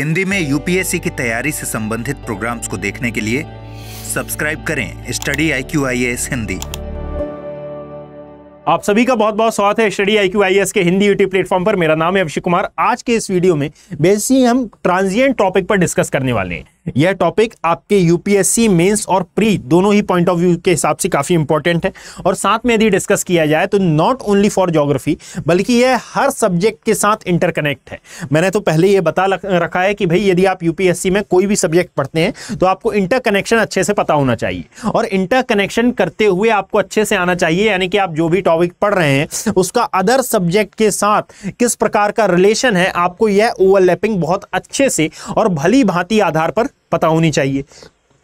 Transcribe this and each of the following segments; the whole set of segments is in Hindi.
हिंदी में यूपीएससी की तैयारी से संबंधित प्रोग्राम्स को देखने के लिए सब्सक्राइब करें study I Q IAS Hindi आप सभी का बहुत बहुत स्वागत है study I Q IAS के हिंदी यूट्यूब प्लेटफॉर्म पर मेरा नाम है अभिषेक कुमार आज के इस वीडियो में बेसिकली हम ट्रांजिएंट टॉपिक पर डिस्कस करने वाले हैं यह टॉपिक आपके यूपीएससी मेंस और प्री दोनों ही पॉइंट ऑफ व्यू के हिसाब से काफ़ी इंपॉर्टेंट है और साथ में यदि डिस्कस किया जाए तो नॉट ओनली फॉर जोग्राफी बल्कि यह हर सब्जेक्ट के साथ इंटरकनेक्ट है मैंने तो पहले यह बता रखा है कि भाई यदि आप यूपीएससी में कोई भी सब्जेक्ट पढ़ते हैं तो आपको इंटरकनेक्शन अच्छे से पता होना चाहिए और इंटरकनेक्शन करते हुए आपको अच्छे से आना चाहिए यानी कि आप जो भी टॉपिक पढ़ रहे हैं उसका अदर सब्जेक्ट के साथ किस प्रकार का रिलेशन है आपको यह ओवरलैपिंग बहुत अच्छे से और भली भांति आधार पर पता होनी चाहिए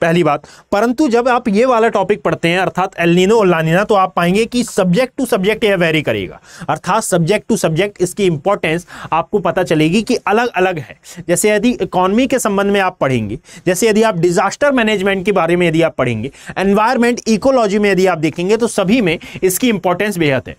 पहली बात परंतु जब आप ये वाला टॉपिक पढ़ते हैं अर्थात एलिनो और लानिना तो आप पाएंगे कि सब्जेक्ट टू सब्जेक्ट यह वेरी करेगा अर्थात सब्जेक्ट टू सब्जेक्ट इसकी इंपॉर्टेंस आपको पता चलेगी कि अलग अलग है जैसे यदि इकोनॉमी के संबंध में आप पढ़ेंगे जैसे यदि आप डिजास्टर मैनेजमेंट के बारे में यदि आप पढ़ेंगे एनवायरमेंट इकोलॉजी में यदि आप देखेंगे तो सभी में इसकी इंपॉर्टेंस बेहद है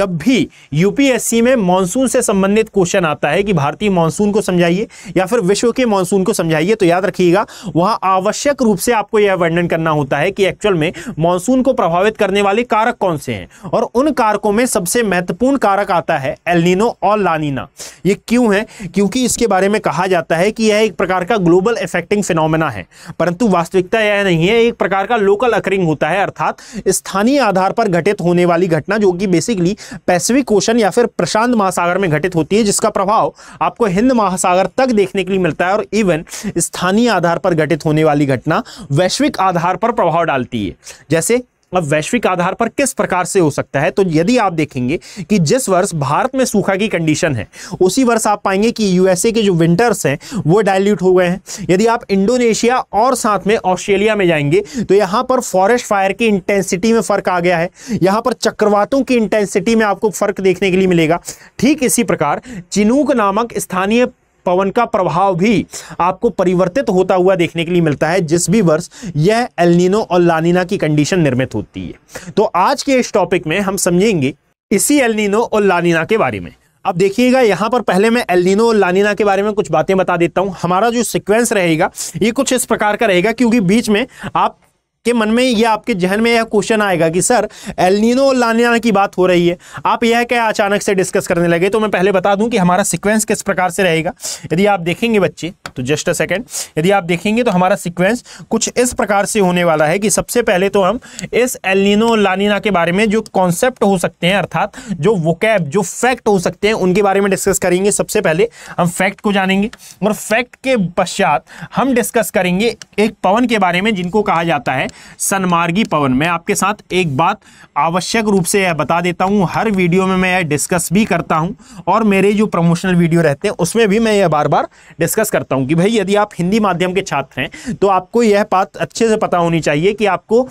जब भी यूपीएससी में मानसून से संबंधित क्वेश्चन आता है कि भारतीय मानसून को समझाइए या फिर विश्व के मानसून को समझाइए तो याद रखिएगा वहां आवश्यक रूप से आपको यह वर्णन करना होता है कि एक्चुअल में मानसून को प्रभावित करने वाले कारक कौन से हैं और उन कारकों में सबसे महत्वपूर्ण कारक आता है एलनिनो और लानीना ये क्यों है क्योंकि इसके बारे में कहा जाता है कि यह एक प्रकार का ग्लोबल इफेक्टिंग फिनोमेना है परंतु वास्तविकता यह नहीं है एक प्रकार का लोकल अकरिंग होता है अर्थात स्थानीय आधार पर घटित होने वाली घटना जो कि बेसिकली पैसिफिक ओशन या फिर प्रशांत महासागर में घटित होती है जिसका प्रभाव आपको हिंद महासागर तक देखने के लिए मिलता है और इवन स्थानीय आधार पर घटित होने वाली घटना वैश्विक आधार पर प्रभाव डालती है जैसे अब वैश्विक आधार पर किस प्रकार से हो सकता है तो यदि आप देखेंगे कि जिस वर्ष भारत में सूखा की कंडीशन है उसी वर्ष आप पाएंगे कि यूएसए के जो विंटर्स हैं वो डायल्यूट हो गए हैं यदि आप इंडोनेशिया और साथ में ऑस्ट्रेलिया में जाएंगे तो यहाँ पर फॉरेस्ट फायर की इंटेंसिटी में फ़र्क आ गया है यहाँ पर चक्रवातों की इंटेंसिटी में आपको फर्क देखने के लिए मिलेगा ठीक इसी प्रकार चिनूक नामक स्थानीय पवन का प्रभाव भी आपको परिवर्तित होता हुआ देखने के लिए मिलता है जिस भी वर्ष यह एलनिनो और लानिना की कंडीशन निर्मित होती है तो आज के इस टॉपिक में हम समझेंगे इसी एलनिनो और लानिना के बारे में अब देखिएगा यहाँ पर पहले मैं एलिनो और लानिना के बारे में कुछ बातें बता देता हूँ हमारा जो सीक्वेंस रहेगा ये कुछ इस प्रकार का रहेगा क्योंकि बीच में आप के मन में यह आपके जहन में यह क्वेश्चन आएगा कि सर एलिनो और लानिना की बात हो रही है आप यह क्या अचानक से डिस्कस करने लगे तो मैं पहले बता दूं कि हमारा सीक्वेंस किस प्रकार से रहेगा यदि आप देखेंगे बच्चे तो जस्ट अ सेकेंड यदि आप देखेंगे तो हमारा सीक्वेंस कुछ इस प्रकार से होने वाला है कि सबसे पहले तो हम इस एलनिनो और लानिना के बारे में जो कॉन्सेप्ट हो सकते हैं अर्थात जो वोकैब जो फैक्ट हो सकते हैं उनके बारे में डिस्कस करेंगे सबसे पहले हम फैक्ट को जानेंगे और फैक्ट के पश्चात हम डिस्कस करेंगे एक पवन के बारे में जिनको कहा जाता है सनमार्गी पवन मैं आपके साथ एक बात आवश्यक रूप से यह बता देता हूँ हर वीडियो में मैं यह डिस्कस भी करता हूँ और मेरे जो प्रमोशनल वीडियो रहते हैं उसमें भी मैं यह बार बार डिस्कस करता हूँ कि भाई यदि आप हिंदी माध्यम के छात्र हैं तो आपको यह बात अच्छे से पता होनी चाहिए कि आपको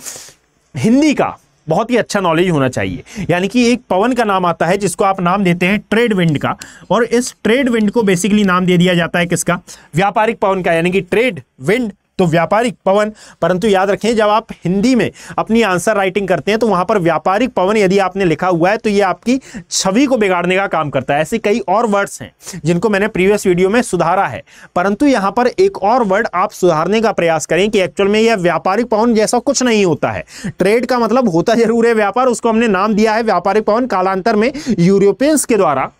हिंदी का बहुत ही अच्छा नॉलेज होना चाहिए यानी कि एक पवन का नाम आता है जिसको आप नाम देते हैं ट्रेड विंड का और इस ट्रेड विंड को बेसिकली नाम दे दिया जाता है किसका व्यापारिक पवन का यानी कि ट्रेड विंड तो व्यापारिक पवन परंतु याद रखें जब आप हिंदी में अपनी आंसर राइटिंग करते हैं तो वहां पर व्यापारिक पवन यदि आपने लिखा हुआ है तो ये आपकी छवि को बिगाड़ने का काम करता है ऐसे कई और वर्ड्स हैं जिनको मैंने प्रीवियस वीडियो में सुधारा है परंतु यहां पर एक और वर्ड आप सुधारने का प्रयास करें कि एक्चुअल में यह व्यापारिक पवन जैसा कुछ नहीं होता है ट्रेड का मतलब होता जरूर है व्यापार उसको हमने नाम दिया है व्यापारिक पवन कालांतर में यूरोपियंस के द्वारा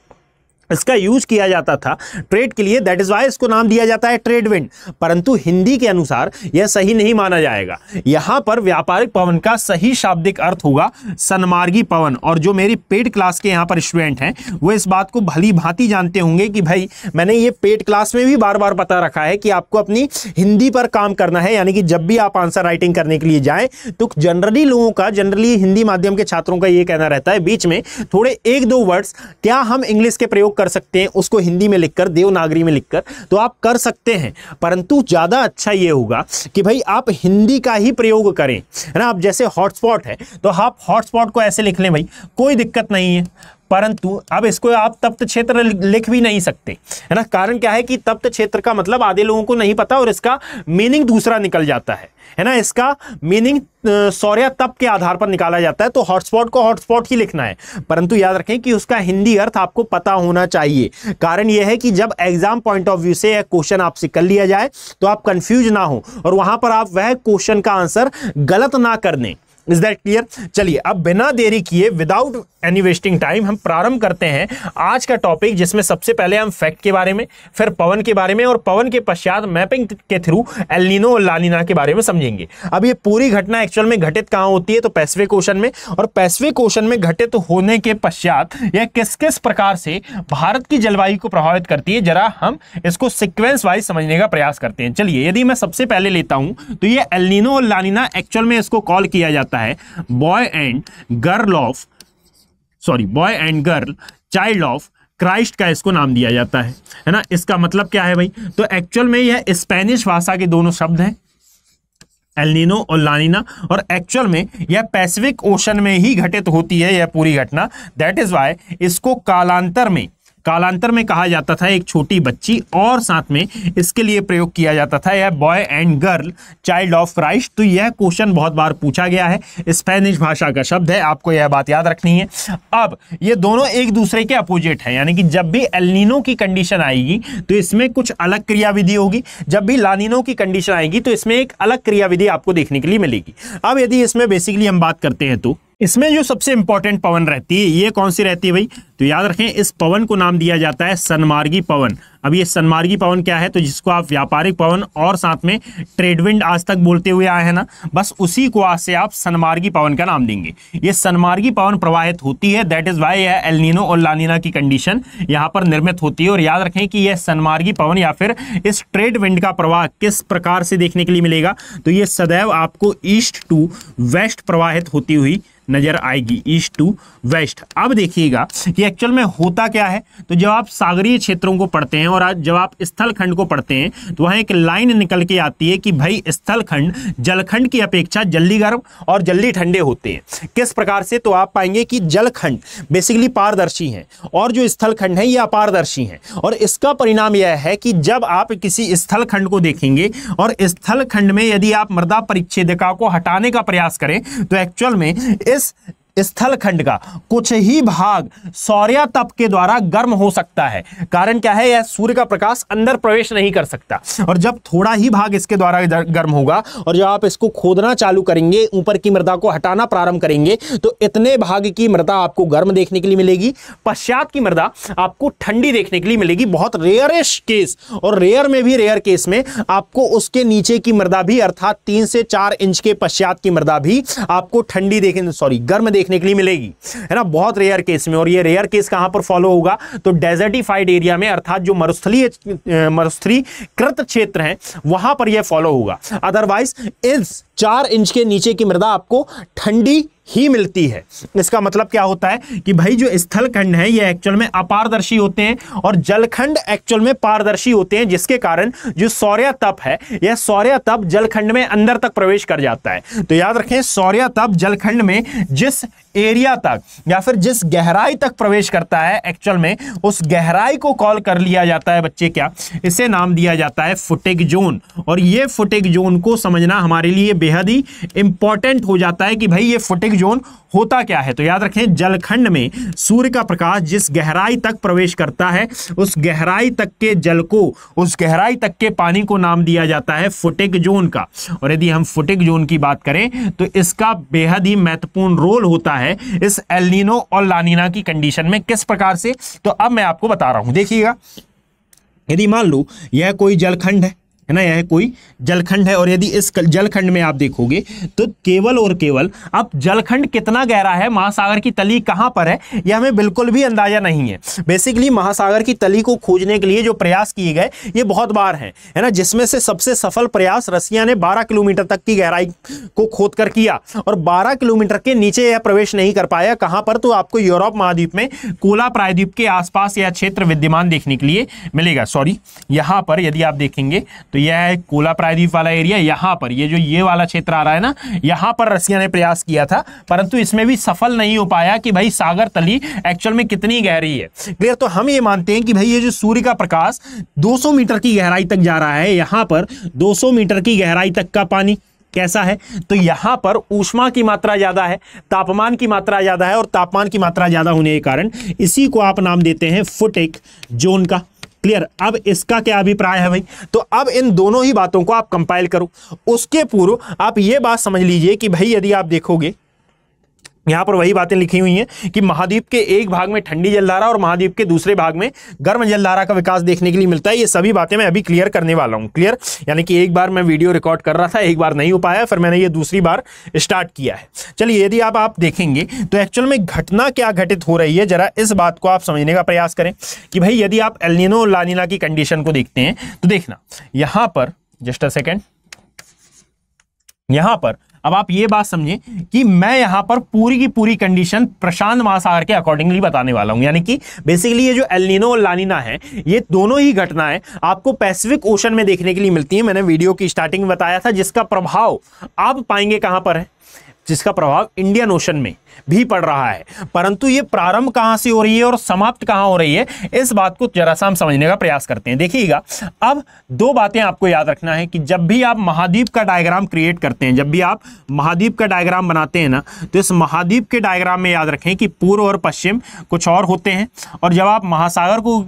इसका यूज किया जाता था ट्रेड के लिए दैट इज वाई इसको नाम दिया जाता है ट्रेड विंड परंतु हिंदी के अनुसार यह सही नहीं माना जाएगा यहां पर व्यापारिक पवन का सही शाब्दिक अर्थ होगा सनमार्गी पवन और जो मेरी पेड क्लास के यहाँ पर स्टूडेंट हैं वो इस बात को भली भांति जानते होंगे कि भाई मैंने ये पेड क्लास में भी बार बार पता रखा है कि आपको अपनी हिंदी पर काम करना है यानी कि जब भी आप आंसर राइटिंग करने के लिए जाए तो जनरली लोगों का जनरली हिंदी माध्यम के छात्रों का ये कहना रहता है बीच में थोड़े एक दो वर्ड्स क्या हम इंग्लिश के प्रयोग कर सकते हैं उसको हिंदी में लिखकर देवनागरी में लिखकर तो आप कर सकते हैं परंतु ज़्यादा अच्छा ये होगा कि भाई आप हिंदी का ही प्रयोग करें है ना आप जैसे हॉटस्पॉट है तो आप हॉटस्पॉट को ऐसे लिख लें भाई कोई दिक्कत नहीं है परंतु अब इसको आप तप्त क्षेत्र लिख भी नहीं सकते है ना कारण क्या है कि तप्त क्षेत्र का मतलब आधे लोगों को नहीं पता और इसका मीनिंग दूसरा निकल जाता है है ना इसका मीनिंग सौर्य तप के आधार पर निकाला जाता है तो हॉटस्पॉट को हॉटस्पॉट ही लिखना है परंतु याद रखें कि उसका हिंदी अर्थ आपको पता होना चाहिए कारण यह है कि जब एग्जाम पॉइंट ऑफ व्यू से यह क्वेश्चन आपसे कर लिया जाए तो आप कंफ्यूज ना हो और वहां पर आप वह क्वेश्चन का आंसर गलत ना कर दें इज दैट क्लियर चलिए अब बिना देरी किए विदाउट एनी वेस्टिंग टाइम हम प्रारंभ करते हैं आज का टॉपिक जिसमें सबसे पहले हम फैक्ट के बारे में फिर पवन के बारे में और पवन के पश्चात मैपिंग के थ्रू एलिनो और लालिना के बारे में समझेंगे अब ये पूरी घटना एक्चुअल में घटित कहाँ होती है तो पैसवे क्वेश्चन में और पैसिफिक क्वेश्चन में घटित होने के पश्चात यह किस किस प्रकार से भारत की जलवायु को प्रभावित करती है जरा हम इसको सिक्वेंस वाइज समझने का प्रयास करते हैं चलिए यदि मैं सबसे पहले लेता हूं तो ये एलिनो और लालिना एक्चुअल में इसको कॉल किया जाता है होता है boy and girl of sorry boy and girl child of Christ का इसको नाम दिया जाता है है ना इसका मतलब क्या है भाई तो एक्चुअल में यह स्पेनिश भाषा के दोनों शब्द हैं एलनिनो और लानिना और एक्चुअल में यह पैसिफिक ओशन में ही घटित होती है यह पूरी घटना दैट इज वाई इसको कालांतर में कालांतर में कहा जाता था एक छोटी बच्ची और साथ में इसके लिए प्रयोग किया जाता था यह boy and girl child of Christ तो यह क्वेश्चन बहुत बार पूछा गया है स्पेनिश भाषा का शब्द है आपको यह बात याद रखनी है अब ये दोनों एक दूसरे के अपोजिट है यानी कि जब भी एलिनो की कंडीशन आएगी तो इसमें कुछ अलग क्रियाविधि होगी जब भी लानिनो की कंडीशन आएगी तो इसमें एक अलग क्रियाविधि आपको देखने के लिए मिलेगी अब यदि इसमें बेसिकली हम बात करते हैं तो इसमें जो सबसे इंपॉर्टेंट पवन रहती है ये कौन सी रहती है भाई तो याद रखें इस पवन को नाम दिया जाता है सनमार्गी पवन अब ये सनमार्गी पवन क्या है तो जिसको आप व्यापारिक पवन और साथ में ट्रेडविंड आज तक बोलते हुए आए हैं ना बस उसी को आज से आप सनमार्गी पवन का नाम देंगे ये सनमार्गी पवन प्रवाहित होती है दैट इज वाई यह एलनिनो और लानिना की कंडीशन यहाँ पर निर्मित होती है और याद रखें कि यह सनमार्गी पवन या फिर इस ट्रेडविंड का प्रवाह किस प्रकार से देखने के लिए मिलेगा तो ये सदैव आपको ईस्ट टू वेस्ट प्रवाहित होती हुई नजर आएगी ईस्ट टू वेस्ट अब देखिएगा कि एक्चुअल में होता क्या है तो जब आप सागरीय क्षेत्रों को पढ़ते हैं और जब आप स्थलखंड को पढ़ते हैं तो वहां एक लाइन निकल के आती है कि भाई स्थलखंड जलखंड की अपेक्षा जल्दी गर्म और जल्दी ठंडे होते हैं किस प्रकार से तो आप पाएंगे कि जलखंड बेसिकली पारदर्शी है और जो स्थलखंड है यह अपारदर्शी है और इसका परिणाम यह है कि जब आप किसी स्थलखंड को देखेंगे और स्थलखंड में यदि आप मृदा परिच्छेदिका को हटाने का प्रयास करें तो एक्चुअल में इस स्थलखंड का कुछ ही भाग सौर्या तप के द्वारा गर्म हो सकता है कारण क्या है यह सूर्य का प्रकाश अंदर प्रवेश नहीं कर सकता और जब थोड़ा ही भाग इसके द्वारा गर्म होगा और जब आप इसको खोदना चालू करेंगे ऊपर की मृदा को हटाना प्रारंभ करेंगे तो इतने भाग की मृदा आपको गर्म देखने के लिए मिलेगी पश्चात की मृदा आपको ठंडी देखने के लिए मिलेगी बहुत रेयरेश केस और रेयर में भी रेयर केस में आपको उसके नीचे की मृदा भी अर्थात तीन से चार इंच के पश्चात की मृदा भी आपको ठंडी देखने सॉरी गर्म देखने के लिए मिलेगी है ना बहुत रेयर केस में और ये रेयर केस कहां पर फॉलो होगा तो डेजर्टिफाइड एरिया में अर्थात जो मरुस्थलीय मरुस्थलीकृत क्षेत्र हैं वहां पर यह फॉलो होगा अदरवाइज इस चार इंच के नीचे की मृदा आपको ठंडी ही मिलती है इसका मतलब क्या होता है कि भाई जो स्थलखंड है ये एक्चुअल में अपारदर्शी होते हैं और जलखंड एक्चुअल में पारदर्शी होते हैं जिसके कारण जो सौर्य तप है यह सौर्य तप जलखंड में अंदर तक प्रवेश कर जाता है तो याद रखें सौर्य तप जलखंड में जिस एरिया तक या फिर जिस गहराई तक प्रवेश करता है एक्चुअल में उस गहराई को कॉल कर लिया जाता है बच्चे क्या इसे नाम दिया जाता है फुटेक जोन और ये फुटेक जोन को समझना हमारे लिए बेहद ही इंपॉर्टेंट हो जाता है कि भाई ये फुटेक जोन होता क्या है तो याद रखें जलखंड में सूर्य का प्रकाश जिस गहराई तक प्रवेश करता है उस गहराई तक के जल को उस गहराई तक के पानी को नाम दिया जाता है फुटेक जोन का और यदि हम फुटेक जोन की बात करें तो इसका बेहद ही महत्वपूर्ण रोल होता है है इस एलिनो और लानीना की कंडीशन में किस प्रकार से तो अब मैं आपको बता रहा हूं देखिएगा यदि मान लो यह कोई जलखंड है है ना यह कोई जलखंड है और यदि इस जलखंड में आप देखोगे तो केवल और केवल अब जलखंड कितना गहरा है महासागर की तली कहाँ पर है यह हमें बिल्कुल भी अंदाजा नहीं है बेसिकली महासागर की तली को खोजने के लिए जो प्रयास किए गए ये बहुत बार हैं है ना जिसमें से सबसे सफल प्रयास रसिया ने बारह किलोमीटर तक की गहराई को खोद कर किया और बारह किलोमीटर के नीचे यह प्रवेश नहीं कर पाया कहाँ पर तो आपको यूरोप महाद्वीप में कोला प्रायद्वीप के आसपास यह क्षेत्र विद्यमान देखने के लिए मिलेगा सॉरी यहाँ पर यदि आप देखेंगे तो यह है कोला प्रायद्वीप वाला एरिया यहां पर ये जो ये वाला क्षेत्र आ रहा है ना यहां पर रसिया ने प्रयास किया था परंतु इसमें भी सफल नहीं हो पाया कि भाई सागर तली एक्चुअल में कितनी गहरी है क्लियर तो हम ये मानते हैं कि भाई ये जो सूर्य का प्रकाश 200 मीटर की गहराई तक जा रहा है यहां पर 200 मीटर की गहराई तक का पानी कैसा है तो यहां पर ऊष्मा की मात्रा ज़्यादा है तापमान की मात्रा ज़्यादा है और तापमान की मात्रा ज़्यादा होने के कारण इसी को आप नाम देते हैं फुटेक जोन का क्लियर अब इसका क्या अभिप्राय है भाई तो अब इन दोनों ही बातों को आप कंपाइल करो उसके पूर्व आप ये बात समझ लीजिए कि भाई यदि आप देखोगे यहाँ पर वही बातें लिखी हुई हैं कि महाद्वीप के एक भाग में ठंडी जलधारा और महाद्वीप के दूसरे भाग में गर्म जलधारा का विकास देखने के लिए मिलता है ये सभी बातें मैं अभी क्लियर करने वाला हूँ क्लियर यानी कि एक बार मैं वीडियो रिकॉर्ड कर रहा था एक बार नहीं हो पाया फिर मैंने ये दूसरी बार स्टार्ट किया है चलिए यदि आप आप देखेंगे तो एक्चुअल में घटना क्या घटित हो रही है जरा इस बात को आप समझने का प्रयास करें कि भाई यदि आप एलिनो और लानिना की कंडीशन को देखते हैं तो देखना यहाँ पर जस्ट अ सेकेंड यहाँ पर अब आप ये बात समझें कि मैं यहाँ पर पूरी की पूरी कंडीशन प्रशांत महासागर के अकॉर्डिंगली बताने वाला हूँ यानी कि बेसिकली ये जो एलिनो और लानिना है ये दोनों ही घटनाएं आपको पैसिफिक ओशन में देखने के लिए मिलती हैं मैंने वीडियो की स्टार्टिंग में बताया था जिसका प्रभाव आप पाएंगे कहाँ पर है जिसका प्रभाव इंडियन ओशन में भी पड़ रहा है परंतु ये प्रारंभ कहाँ से हो रही है और समाप्त कहाँ हो रही है इस बात को जरा सा हम समझने का प्रयास करते हैं देखिएगा अब दो बातें आपको याद रखना है कि जब भी आप महाद्वीप का डायग्राम क्रिएट करते हैं जब भी आप महाद्वीप का डायग्राम बनाते हैं ना तो इस महाद्वीप के डायग्राम में याद रखें कि पूर्व और पश्चिम कुछ और होते हैं और जब आप महासागर को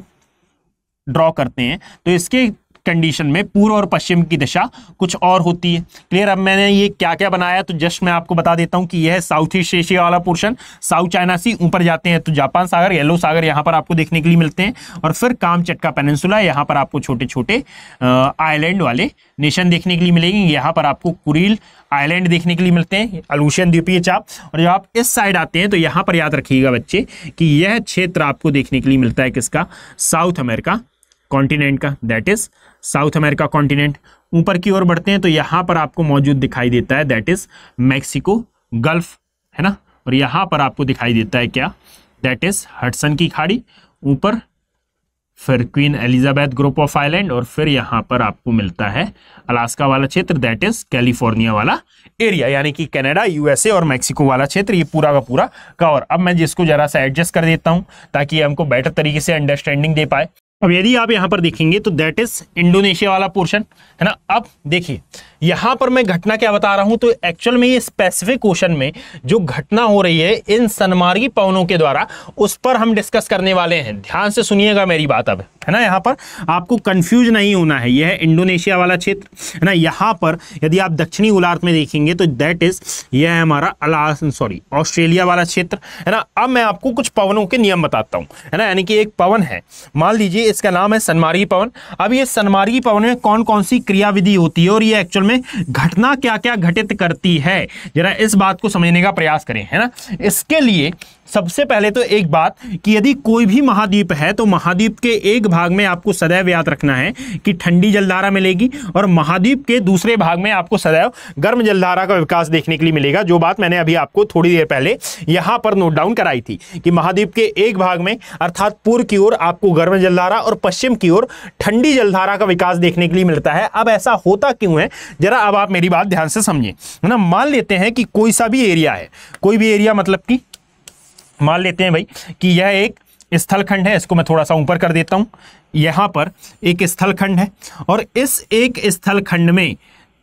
ड्रॉ करते हैं तो इसके कंडीशन में पूर्व और पश्चिम की दिशा कुछ और होती है क्लियर अब मैंने ये क्या क्या बनाया तो जस्ट मैं आपको बता देता हूँ कि यह साउथ ईस्ट एशिया वाला पोर्शन साउथ चाइना से ऊपर जाते हैं तो जापान सागर येलो सागर यहाँ पर आपको देखने के लिए मिलते हैं और फिर कामचटका पेनिनसुला यहाँ पर आपको छोटे छोटे आइलैंड वाले नेशन देखने के लिए मिलेंगे यहाँ पर आपको कुरील आइलैंड देखने के लिए मिलते हैं अलूशियन द्वीपीय चाप और जब आप इस साइड आते हैं तो यहाँ पर याद रखिएगा बच्चे कि यह क्षेत्र आपको देखने के लिए मिलता है किसका साउथ अमेरिका कॉन्टिनेंट का that is South America continent ऊपर की ओर बढ़ते हैं तो यहाँ पर आपको मौजूद दिखाई देता है दैट इज मैक्सिको गल्फ है ना और यहाँ पर आपको दिखाई देता है क्या दैट इज हटसन की खाड़ी ऊपर फिर Queen Elizabeth group of island और फिर यहाँ पर आपको मिलता है अलास्का वाला क्षेत्र दैट इज कैलिफोर्निया वाला एरिया यानी कि कनाडा यूएसए और मैक्सिको वाला क्षेत्र ये पूरा का पूरा कवर अब मैं जिसको जरा सा एडजस्ट कर देता हूँ ताकि हमको बेटर तरीके से अंडरस्टैंडिंग दे पाए अब यदि आप यहां पर देखेंगे तो दैट इज इंडोनेशिया वाला पोर्शन है ना अब देखिए यहां पर मैं घटना क्या बता रहा हूं तो एक्चुअल में ये स्पेसिफिक क्वेश्चन में जो घटना हो रही है इन सनमार्गी पवनों के द्वारा उस पर हम डिस्कस करने वाले हैं ध्यान से सुनिएगा मेरी बात अब है ना यहाँ पर आपको कंफ्यूज नहीं होना है यह है इंडोनेशिया वाला क्षेत्र है ना यहाँ पर यदि आप दक्षिणी गोलार्ध में देखेंगे तो दैट इज यह है हमारा अला सॉरी ऑस्ट्रेलिया वाला क्षेत्र है ना अब मैं आपको कुछ पवनों के नियम बताता हूँ है ना यानी कि एक पवन है मान लीजिए इसका नाम है सनमार्गी पवन अब ये सनमार्गी पवन में कौन कौन सी क्रियाविधि होती है और ये एक्चुअल में में घटना क्या क्या घटित करती है जरा इस बात को समझने का प्रयास करें है ना इसके लिए सबसे पहले तो एक बात कि यदि कोई भी महाद्वीप है तो महाद्वीप के एक भाग में आपको सदैव याद रखना है कि ठंडी जलधारा मिलेगी और महाद्वीप के दूसरे भाग में आपको सदैव गर्म जलधारा का विकास देखने के लिए मिलेगा जो बात मैंने अभी आपको थोड़ी देर पहले यहां पर नोट डाउन कराई थी कि महाद्वीप के एक भाग में अर्थात पूर्व की ओर आपको गर्म जलधारा और पश्चिम की ओर ठंडी जलधारा का विकास देखने के लिए मिलता है अब ऐसा होता क्यों है जरा अब आप मेरी बात ध्यान से समझिए है ना मान लेते हैं कि कोई सा भी एरिया है कोई भी एरिया मतलब कि मान लेते हैं भाई कि यह एक स्थलखंड है इसको मैं थोड़ा सा ऊपर कर देता हूँ यहाँ पर एक स्थलखंड है और इस एक स्थलखंड में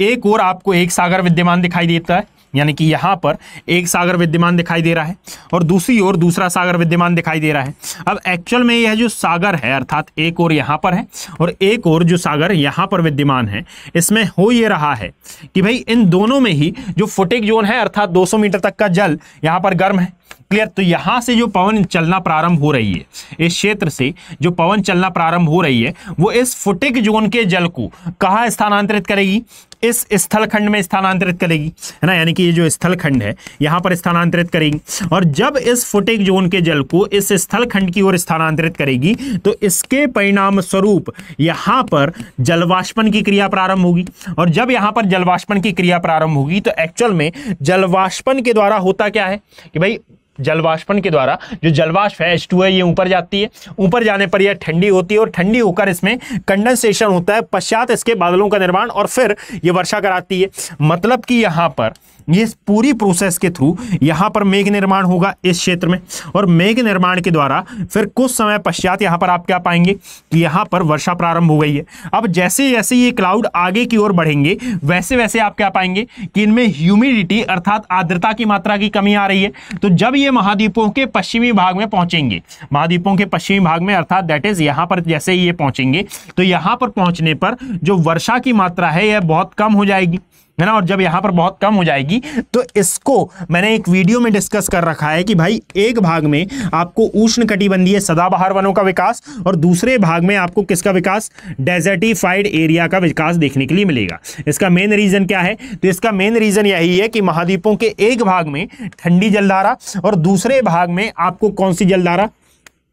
एक और आपको एक सागर विद्यमान दिखाई देता है यानी कि यहाँ पर एक सागर विद्यमान दिखाई दे रहा है और दूसरी ओर दूसरा सागर विद्यमान दिखाई दे रहा है अब एक्चुअल में यह जो सागर है अर्थात एक और यहाँ पर है और एक और जो सागर यहाँ पर विद्यमान है इसमें हो ये रहा है कि भाई इन दोनों में ही जो फुटिक जोन है अर्थात 200 मीटर तक का जल यहाँ पर गर्म है क्लियर तो यहां से जो पवन चलना प्रारंभ हो रही है इस क्षेत्र से जो पवन चलना प्रारंभ हो रही है वो इस फुटिक जोन के जल को कहा स्थानांतरित करेगी इस स्थलखंड में स्थानांतरित करेगी है ना यानी कि ये जो स्थलखंड है यहां पर स्थानांतरित करेगी और जब इस फुटिक जोन के जल को इस स्थलखंड की ओर स्थानांतरित करेगी तो इसके परिणाम स्वरूप यहां पर जलवाष्पन की क्रिया प्रारंभ होगी और जब यहां पर जलवाष्पन की क्रिया प्रारंभ होगी तो एक्चुअल में जलवाष्पन के द्वारा होता क्या है कि भाई जलवाष्पन के द्वारा जो जलवाष्प है एच टू है ये ऊपर जाती है ऊपर जाने पर यह ठंडी होती है और ठंडी होकर इसमें कंडेंसेशन होता है पश्चात इसके बादलों का निर्माण और फिर ये वर्षा कराती है मतलब कि यहाँ पर ये पूरी प्रोसेस के थ्रू यहाँ पर मेघ निर्माण होगा इस क्षेत्र में और मेघ निर्माण के द्वारा फिर कुछ समय पश्चात यहाँ पर आप क्या पाएंगे कि यहाँ पर वर्षा प्रारंभ हो गई है अब जैसे जैसे ये क्लाउड आगे की ओर बढ़ेंगे वैसे वैसे आप क्या पाएंगे कि इनमें ह्यूमिडिटी अर्थात आर्द्रता की मात्रा की कमी आ रही है तो जब ये ये महाद्वीपों के पश्चिमी भाग में पहुंचेंगे महाद्वीपों के पश्चिमी भाग में अर्थात दैट इज यहां पर जैसे ही ये पहुंचेंगे तो यहां पर पहुंचने पर जो वर्षा की मात्रा है यह बहुत कम हो जाएगी है ना और जब यहाँ पर बहुत कम हो जाएगी तो इसको मैंने एक वीडियो में डिस्कस कर रखा है कि भाई एक भाग में आपको उष्ण कटिबंधीय सदाबहार वनों का विकास और दूसरे भाग में आपको किसका विकास डेजर्टिफाइड एरिया का विकास देखने के लिए मिलेगा इसका मेन रीज़न क्या है तो इसका मेन रीज़न यही है कि महाद्वीपों के एक भाग में ठंडी जलधारा और दूसरे भाग में आपको कौन सी जलधारा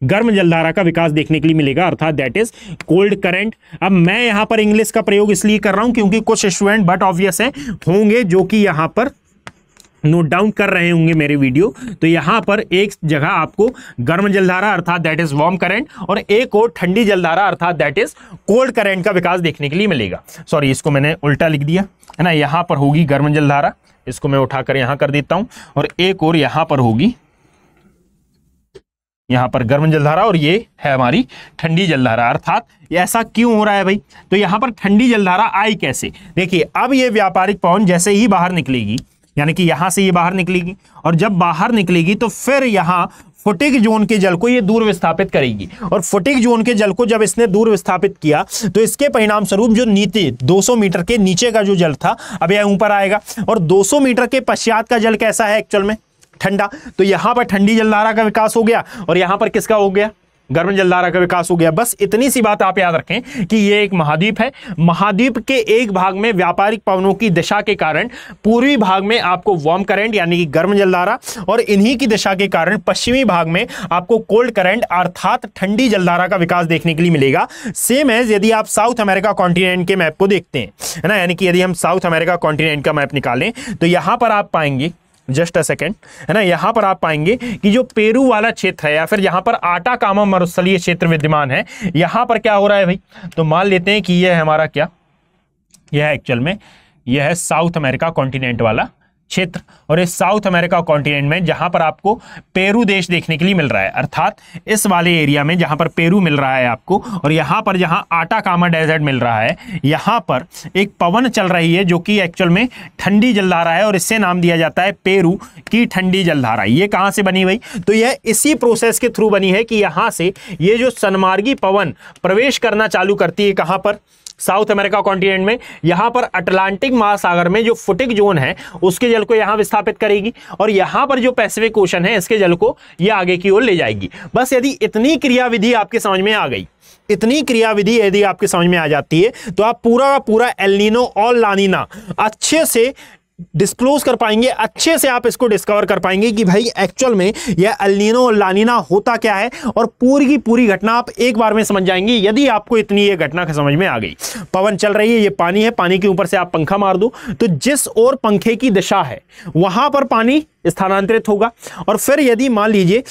गर्म जलधारा का विकास देखने के लिए मिलेगा अर्थात दैट इज कोल्ड करंट अब मैं यहाँ पर इंग्लिश का प्रयोग इसलिए कर रहा हूं क्योंकि कुछ स्टूडेंट बट ऑब्वियस है होंगे जो कि यहाँ पर नोट डाउन कर रहे होंगे मेरे वीडियो तो यहाँ पर एक जगह आपको गर्म जलधारा अर्थात दैट इज वार्म करंट और एक और ठंडी जलधारा अर्थात दैट इज कोल्ड करंट का विकास देखने के लिए मिलेगा सॉरी इसको मैंने उल्टा लिख दिया है ना यहाँ पर होगी गर्म जलधारा इसको मैं उठाकर यहाँ कर देता हूँ और एक और यहाँ पर होगी यहाँ पर गर्म जलधारा और ये है हमारी ठंडी जलधारा अर्थात ऐसा क्यों हो रहा है भाई तो यहाँ पर ठंडी जलधारा आई कैसे देखिए अब ये व्यापारिक पवन जैसे ही बाहर निकलेगी यानी कि यहाँ से ये बाहर निकलेगी और जब बाहर निकलेगी तो फिर यहाँ फुटिक जोन के जल को ये दूर विस्थापित करेगी और फुटिक जोन के जल को जब इसने दूर विस्थापित किया तो इसके परिणाम स्वरूप जो नीचे 200 मीटर के नीचे का जो जल था अब यह ऊपर आएगा और 200 मीटर के पश्चात का जल कैसा है एक्चुअल में ठंडा तो यहाँ पर ठंडी जलधारा का विकास हो गया और यहाँ पर किसका हो गया गर्म जलधारा का विकास हो गया बस इतनी सी बात आप याद रखें कि ये एक महाद्वीप है महाद्वीप के एक भाग में व्यापारिक पवनों की दिशा के कारण पूर्वी भाग में आपको वार्म करंट यानी कि गर्म जलधारा और इन्हीं की दिशा के कारण पश्चिमी भाग में आपको कोल्ड करंट अर्थात ठंडी जलधारा का विकास देखने के लिए मिलेगा सेम एज यदि आप साउथ अमेरिका कॉन्टिनेंट के मैप को देखते हैं है ना यानी कि यदि हम साउथ अमेरिका कॉन्टिनेंट का मैप निकालें तो यहाँ पर आप पाएंगे जस्ट अ सेकेंड है ना यहाँ पर आप पाएंगे कि जो पेरू वाला क्षेत्र है या फिर यहाँ पर आटा कामा मरुस्थलीय क्षेत्र विद्यमान है यहाँ पर क्या हो रहा है भाई तो मान लेते हैं कि यह है हमारा क्या यह एक्चुअल में यह है साउथ अमेरिका कॉन्टिनेंट वाला क्षेत्र और ये साउथ अमेरिका कॉन्टिनेंट में जहां पर आपको पेरू देश देखने के लिए मिल रहा है अर्थात इस वाले एरिया में जहां पर पेरू मिल रहा है आपको और यहां पर जहां आटा कामा डेजर्ट मिल रहा है यहां पर एक पवन चल रही है जो कि एक्चुअल में ठंडी जलधारा है और इससे नाम दिया जाता है पेरू की ठंडी जलधारा ये कहाँ से बनी हुई तो यह इसी प्रोसेस के थ्रू बनी है कि यहाँ से ये जो सनमार्गी पवन प्रवेश करना चालू करती है कहाँ पर साउथ अमेरिका कॉन्टिनेंट में यहाँ पर अटलांटिक महासागर में जो फुटिक जोन है उसके जल को यहां विस्थापित करेगी और यहां पर जो पैसिफिक ओशन है इसके जल को ये आगे की ओर ले जाएगी बस यदि इतनी क्रियाविधि आपके समझ में आ गई इतनी क्रियाविधि यदि आपके समझ में आ जाती है तो आप पूरा पूरा एलिनो और लानिना अच्छे से डिस्क्लोज कर पाएंगे अच्छे से आप इसको डिस्कवर कर पाएंगे कि भाई एक्चुअल में यह अलिनो और लानिना होता क्या है और पूरी की पूरी घटना आप एक बार में समझ जाएंगे यदि आपको इतनी ये घटना समझ में आ गई पवन चल रही है ये पानी है पानी के ऊपर से आप पंखा मार दो तो जिस और पंखे की दिशा है वहां पर पानी स्थानांतरित होगा और फिर यदि मान लीजिए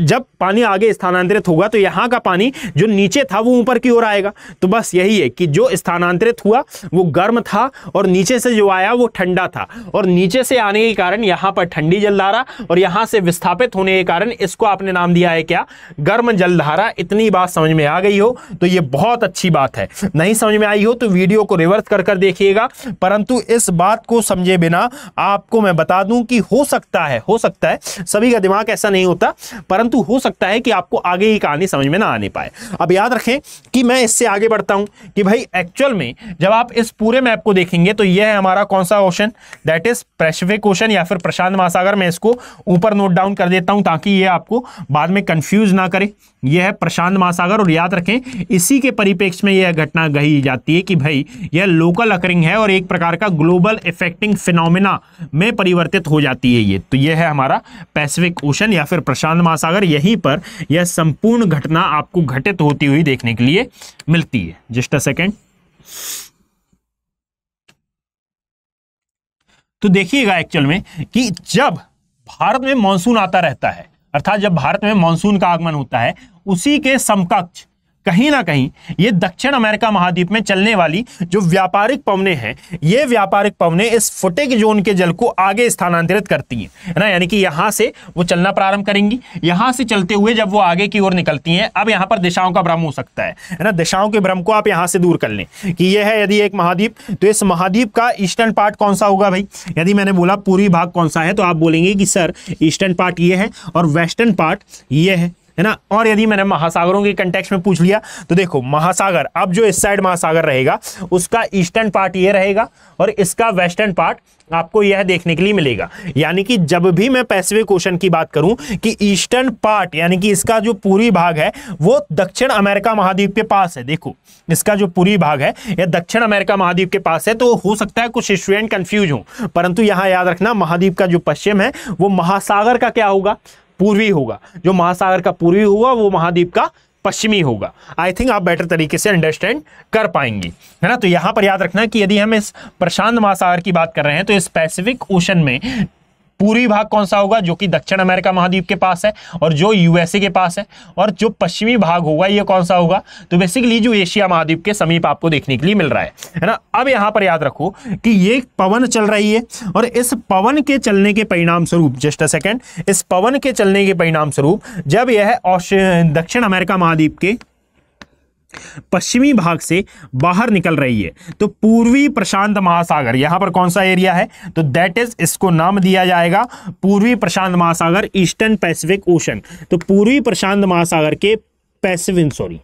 जब पानी आगे स्थानांतरित होगा तो यहाँ का पानी जो नीचे था वो ऊपर की ओर आएगा तो बस यही है कि जो स्थानांतरित हुआ वो गर्म था और नीचे से जो आया वो ठंडा था और नीचे से आने के कारण यहाँ पर ठंडी जलधारा और यहाँ से विस्थापित होने के कारण इसको आपने नाम दिया है क्या गर्म जलधारा इतनी बात समझ में आ गई हो तो ये बहुत अच्छी बात है नहीं समझ में आई हो तो वीडियो को रिवर्स कर कर देखिएगा परंतु इस बात को समझे बिना आपको मैं बता दूँ कि हो सकता सकता है हो सकता है सभी का दिमाग ऐसा नहीं होता परंतु हो सकता है कि आपको आगे की कहानी समझ में ना आने पाए अब याद रखें कि मैं इससे आगे बढ़ता हूं कि भाई एक्चुअल में जब आप इस पूरे मैप को देखेंगे तो यह है हमारा कौन सा ocean that is Pacific Ocean या फिर प्रशांत महासागर मैं इसको ऊपर नोट डाउन कर देता हूं ताकि ये आपको बाद में कंफ्यूज ना करे यह है प्रशांत महासागर और याद रखें इसी के परिप्रेक्ष्य में यह घटना कही जाती है कि भाई यह लोकल अकरिंग है और एक प्रकार का ग्लोबल इफेक्टिंग फिनोमिना में परिवर्तित हो जाती है ये तो यह है हमारा पैसिफिक ओशन या फिर प्रशांत महासागर यहीं पर यह संपूर्ण घटना आपको घटित होती हुई देखने के लिए मिलती है जस्ट अ सेकेंड तो देखिएगा एक्चुअल में कि जब भारत में मानसून आता रहता है अर्थात जब भारत में मानसून का आगमन होता है उसी के समकक्ष कहीं ना कहीं ये दक्षिण अमेरिका महाद्वीप में चलने वाली जो व्यापारिक पवने हैं ये व्यापारिक पवने इस फुटेक जोन के जल को आगे स्थानांतरित करती हैं है ना यानी कि यहाँ से वो चलना प्रारंभ करेंगी यहाँ से चलते हुए जब वो आगे की ओर निकलती हैं अब यहाँ पर दिशाओं का भ्रम हो सकता है है ना दिशाओं के भ्रम को आप यहाँ से दूर कर लें कि यह है यदि एक महाद्वीप तो इस महाद्वीप का ईस्टर्न पार्ट कौन सा होगा भाई यदि मैंने बोला पूर्वी भाग कौन सा है तो आप बोलेंगे कि सर ईस्टर्न पार्ट ये है और वेस्टर्न पार्ट ये है है ना और यदि मैंने महासागरों के कंटेक्स में पूछ लिया तो देखो महासागर अब जो इस साइड महासागर रहेगा उसका ईस्टर्न पार्ट ये रहेगा और इसका वेस्टर्न पार्ट आपको यह देखने के लिए मिलेगा यानी कि जब भी मैं पैसिफिक ओशन की बात करूं कि ईस्टर्न पार्ट यानी कि इसका जो पूरी भाग है वो दक्षिण अमेरिका महाद्वीप के पास है देखो इसका जो पूरी भाग है यह दक्षिण अमेरिका महाद्वीप के पास है तो हो सकता है कुछ स्टूडेंट कंफ्यूज हो परंतु यहां याद रखना महाद्वीप का जो पश्चिम है वो महासागर का क्या होगा पूर्वी होगा जो महासागर का पूर्वी होगा वो महाद्वीप का पश्चिमी होगा आई थिंक आप बेटर तरीके से अंडरस्टैंड कर पाएंगी है ना तो यहां पर याद रखना कि यदि हम इस प्रशांत महासागर की बात कर रहे हैं तो इस पैसिफिक ओशन में पूर्वी भाग कौन सा होगा जो कि दक्षिण अमेरिका महाद्वीप के पास है और जो यूएसए के पास है और जो पश्चिमी भाग होगा ये कौन सा होगा तो बेसिकली जो एशिया महाद्वीप के समीप आपको देखने के लिए मिल रहा है है ना अब यहाँ पर याद रखो कि ये पवन चल रही है और इस पवन के चलने के परिणाम स्वरूप जस्ट अ सेकेंड इस पवन के चलने के परिणाम स्वरूप जब यह दक्षिण अमेरिका महाद्वीप के पश्चिमी भाग से बाहर निकल रही है तो पूर्वी प्रशांत महासागर यहां पर कौन सा एरिया है तो दैट इज इसको नाम दिया जाएगा पूर्वी प्रशांत महासागर ईस्टर्न पैसिफिक ओशन तो पूर्वी प्रशांत महासागर के पैसिफिक सॉरी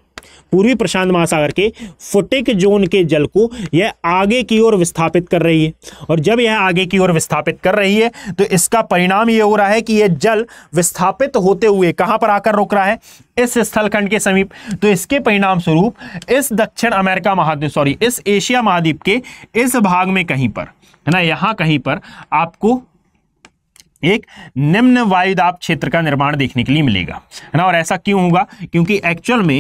पूर्वी प्रशांत महासागर के फुटिक जोन के जल को यह आगे की ओर विस्थापित कर रही है और जब यह आगे की ओर विस्थापित कर रही है तो इसका परिणाम यह हो रहा है कि यह जल विस्थापित होते हुए कहां पर आकर रुक रहा है इस स्थलखंड के समीप तो इसके परिणाम स्वरूप इस दक्षिण अमेरिका महाद्वीप सॉरी इस एशिया महाद्वीप के इस भाग में कहीं पर है ना यहां कहीं पर आपको एक निम्न वायुदाब क्षेत्र का निर्माण देखने के लिए मिलेगा है ना और ऐसा क्यों होगा क्योंकि एक्चुअल में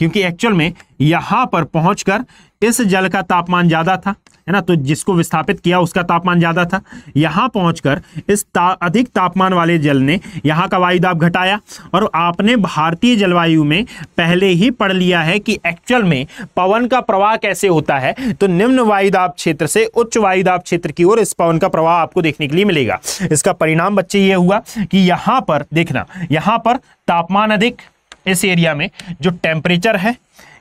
क्योंकि एक्चुअल में यहाँ पर पहुंचकर इस जल का तापमान ज़्यादा था है ना तो जिसको विस्थापित किया उसका तापमान ज़्यादा था यहाँ पहुंचकर इस ता, अधिक तापमान वाले जल ने यहाँ का वायु दाब घटाया और आपने भारतीय जलवायु में पहले ही पढ़ लिया है कि एक्चुअल में पवन का प्रवाह कैसे होता है तो निम्न वायुदाब क्षेत्र से उच्च वायुदाब क्षेत्र की ओर इस पवन का प्रवाह आपको देखने के लिए मिलेगा इसका परिणाम बच्चे ये हुआ कि यहाँ पर देखना यहाँ पर तापमान अधिक इस एरिया में जो टेम्परेचर है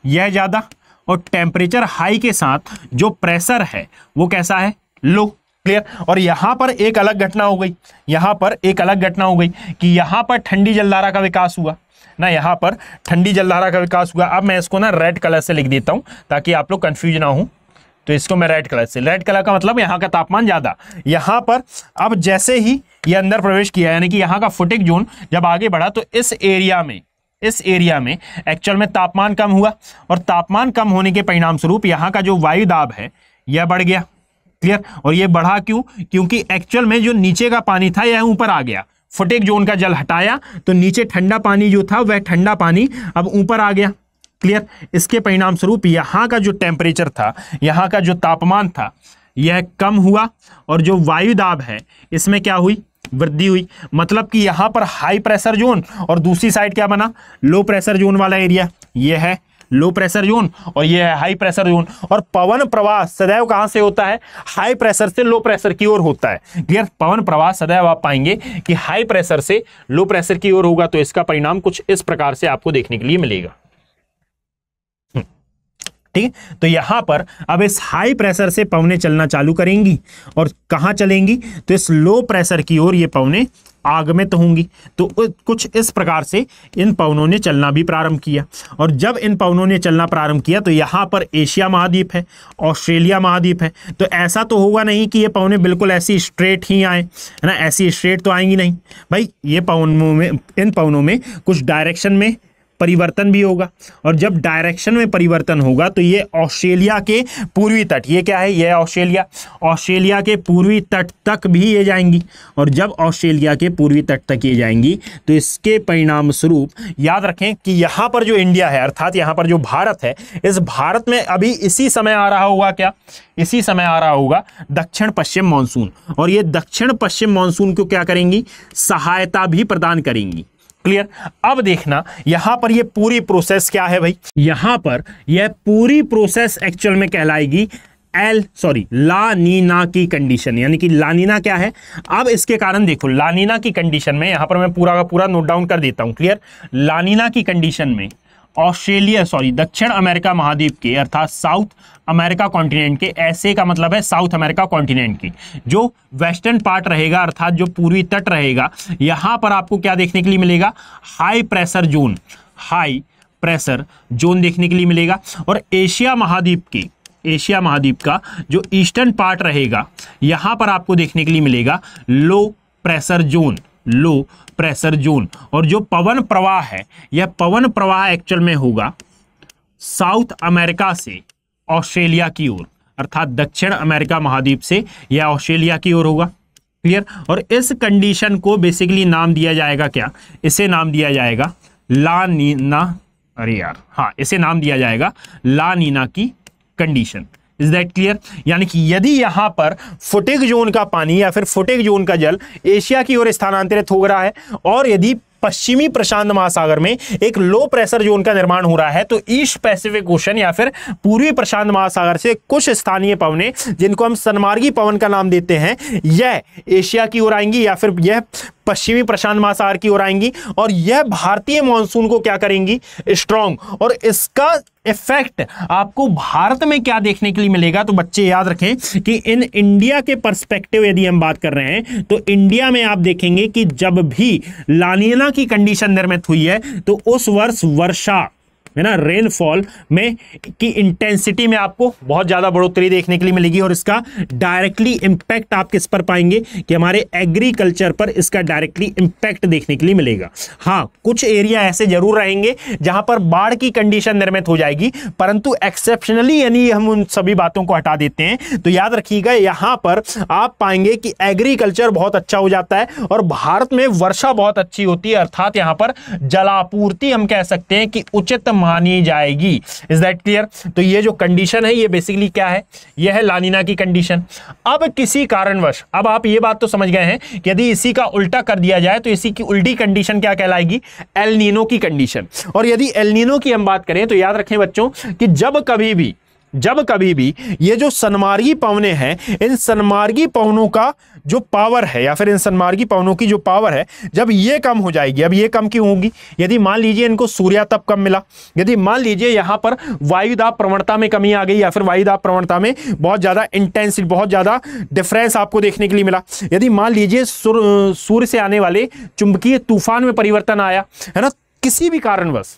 यह ज़्यादा और टेम्परेचर हाई के साथ जो प्रेशर है वो कैसा है लो क्लियर और यहाँ पर एक अलग घटना हो गई यहाँ पर एक अलग घटना हो गई कि यहाँ पर ठंडी जलधारा का विकास हुआ ना यहाँ पर ठंडी जलधारा का विकास हुआ अब मैं इसको ना रेड कलर से लिख देता हूँ ताकि आप लोग कन्फ्यूज ना हो तो इसको मैं रेड कलर से रेड कलर का मतलब यहाँ का तापमान ज़्यादा यहाँ पर अब जैसे ही ये अंदर प्रवेश किया यानी कि यहाँ का फुटिक जोन जब आगे बढ़ा तो इस एरिया में इस एरिया में एक्चुअल में तापमान कम हुआ और तापमान कम होने के परिणाम स्वरूप यहाँ का जो वायु दाब है यह बढ़ गया क्लियर और यह बढ़ा क्यों क्योंकि एक्चुअल में जो नीचे का पानी था यह ऊपर आ गया फुटेक जोन का जल हटाया तो नीचे ठंडा पानी जो था वह ठंडा पानी अब ऊपर आ गया क्लियर इसके परिणाम स्वरूप यहाँ का जो टेम्परेचर था यहाँ का जो तापमान था यह कम हुआ और जो वायु दाब है इसमें क्या हुई वृद्धि हुई मतलब कि यहाँ पर हाई प्रेशर जोन और दूसरी साइड क्या बना लो प्रेशर जोन वाला एरिया ये है लो प्रेशर जोन और ये है हाई प्रेशर जोन और पवन प्रवाह सदैव कहाँ से होता है हाई प्रेशर से लो प्रेशर की ओर होता है क्लियर पवन प्रवाह सदैव आप पाएंगे कि हाई प्रेशर से लो प्रेशर की ओर होगा तो इसका परिणाम कुछ इस प्रकार से आपको देखने के लिए मिलेगा ठीक है तो यहाँ पर अब इस हाई प्रेशर से पवने चलना चालू करेंगी और कहाँ चलेंगी तो इस लो प्रेशर की ओर ये पवने आगमित होंगी तो कुछ इस प्रकार से इन पवनों ने चलना भी प्रारंभ किया और जब इन पवनों ने चलना प्रारंभ किया तो यहाँ पर एशिया महाद्वीप है ऑस्ट्रेलिया महाद्वीप है तो ऐसा तो होगा नहीं कि ये पवने बिल्कुल ऐसी स्ट्रेट ही आए है ना ऐसी स्ट्रेट तो आएंगी नहीं भाई ये पवनों में इन पवनों में कुछ डायरेक्शन में परिवर्तन भी होगा और जब डायरेक्शन में परिवर्तन होगा तो ये ऑस्ट्रेलिया के पूर्वी तट ये क्या है ये ऑस्ट्रेलिया ऑस्ट्रेलिया के पूर्वी तट तक भी ये जाएंगी और जब ऑस्ट्रेलिया के पूर्वी तट तक ये जाएंगी तो इसके परिणाम स्वरूप याद रखें कि यहाँ पर जो इंडिया है अर्थात यहाँ पर जो भारत है इस भारत में अभी इसी समय आ रहा होगा क्या इसी समय आ रहा होगा दक्षिण पश्चिम मानसून और ये दक्षिण पश्चिम मानसून को क्या करेंगी सहायता भी प्रदान करेंगी क्लियर अब देखना यहां पर ये पूरी प्रोसेस क्या है भाई यहां पर यह पूरी प्रोसेस एक्चुअल में कहलाएगी एल सॉरी लानीना की कंडीशन यानी कि लानीना क्या है अब इसके कारण देखो लानीना की कंडीशन में यहां पर मैं पूरा का पूरा नोट डाउन कर देता हूं क्लियर लानीना की कंडीशन में ऑस्ट्रेलिया सॉरी दक्षिण अमेरिका महाद्वीप के अर्थात साउथ अमेरिका कॉन्टिनेंट के ऐसे का मतलब है साउथ अमेरिका कॉन्टिनेंट के जो वेस्टर्न पार्ट रहेगा अर्थात जो पूर्वी तट रहेगा यहाँ पर आपको क्या देखने के लिए मिलेगा high pressure zone high pressure zone देखने के लिए मिलेगा और एशिया महाद्वीप के एशिया महाद्वीप का जो ईस्टर्न पार्ट रहेगा यहाँ पर आपको देखने के लिए मिलेगा low pressure zone low pressure zone और जो पवन प्रवाह है यह पवन प्रवाह एक्चुअल में होगा साउथ अमेरिका से ऑस्ट्रेलिया की ओर अर्थात दक्षिण अमेरिका महाद्वीप से यह ऑस्ट्रेलिया की ओर होगा क्लियर और इस कंडीशन को बेसिकली नाम दिया जाएगा क्या इसे नाम दिया जाएगा ला नीना अरे यार हाँ इसे नाम दिया जाएगा ला नीना की कंडीशन इज दैट क्लियर यानी कि यदि यहाँ पर फुटेक जोन का पानी या फिर फुटेक जोन का जल एशिया की ओर स्थानांतरित हो रहा है और यदि पश्चिमी प्रशांत महासागर में एक लो प्रेशर जोन का निर्माण हो रहा है तो ईस्ट पैसिफिक ओशन या फिर पूर्वी प्रशांत महासागर से कुछ स्थानीय पवने जिनको हम सनमार्गी पवन का नाम देते हैं यह एशिया की ओर आएंगी या फिर यह पश्चिमी प्रशांत महासागर की ओर आएंगी और यह भारतीय मानसून को क्या करेंगी स्ट्रॉन्ग और इसका इफेक्ट आपको भारत में क्या देखने के लिए मिलेगा तो बच्चे याद रखें कि इन इंडिया के पर्सपेक्टिव यदि हम बात कर रहे हैं तो इंडिया में आप देखेंगे कि जब भी लानियना की कंडीशन निर्मित हुई है तो उस वर्ष वर्षा है ना रेनफॉल में की इंटेंसिटी में आपको बहुत ज़्यादा बढ़ोतरी देखने के लिए मिलेगी और इसका डायरेक्टली इंपैक्ट आप किस पर पाएंगे कि हमारे एग्रीकल्चर पर इसका डायरेक्टली इंपैक्ट देखने के लिए मिलेगा हाँ कुछ एरिया ऐसे जरूर रहेंगे जहां पर बाढ़ की कंडीशन निर्मित हो जाएगी परंतु एक्सेप्शनली यानी हम उन सभी बातों को हटा देते हैं तो याद रखिएगा यहां पर आप पाएंगे कि एग्रीकल्चर बहुत अच्छा हो जाता है और भारत में वर्षा बहुत अच्छी होती है अर्थात यहाँ पर जलापूर्ति हम कह सकते हैं कि उचित मानी जाएगी इज दैट क्लियर तो ये जो कंडीशन है ये बेसिकली क्या है ये है लानिना की कंडीशन अब किसी कारणवश अब आप ये बात तो समझ गए हैं कि यदि इसी का उल्टा कर दिया जाए तो इसी की उल्टी कंडीशन क्या कहलाएगी एलनिनो की कंडीशन और यदि एलनिनो की हम बात करें तो याद रखें बच्चों कि जब कभी भी जब कभी भी ये जो सनमार्गी पवने हैं इन सनमार्गी पवनों का जो पावर है या फिर इन सनमार्गी पवनों की जो पावर है जब ये कम हो जाएगी अब ये कम क्यों होगी यदि मान लीजिए इनको सूर्यातप कम मिला यदि मान लीजिए यहाँ पर वायुदाब प्रवणता में कमी आ गई या फिर वायुदाब प्रवणता में बहुत ज़्यादा इंटेंसिटी बहुत ज़्यादा डिफ्रेंस आपको देखने के लिए मिला यदि मान लीजिए सूर्य से आने वाले चुंबकीय तूफान में परिवर्तन आया है ना किसी भी कारणवश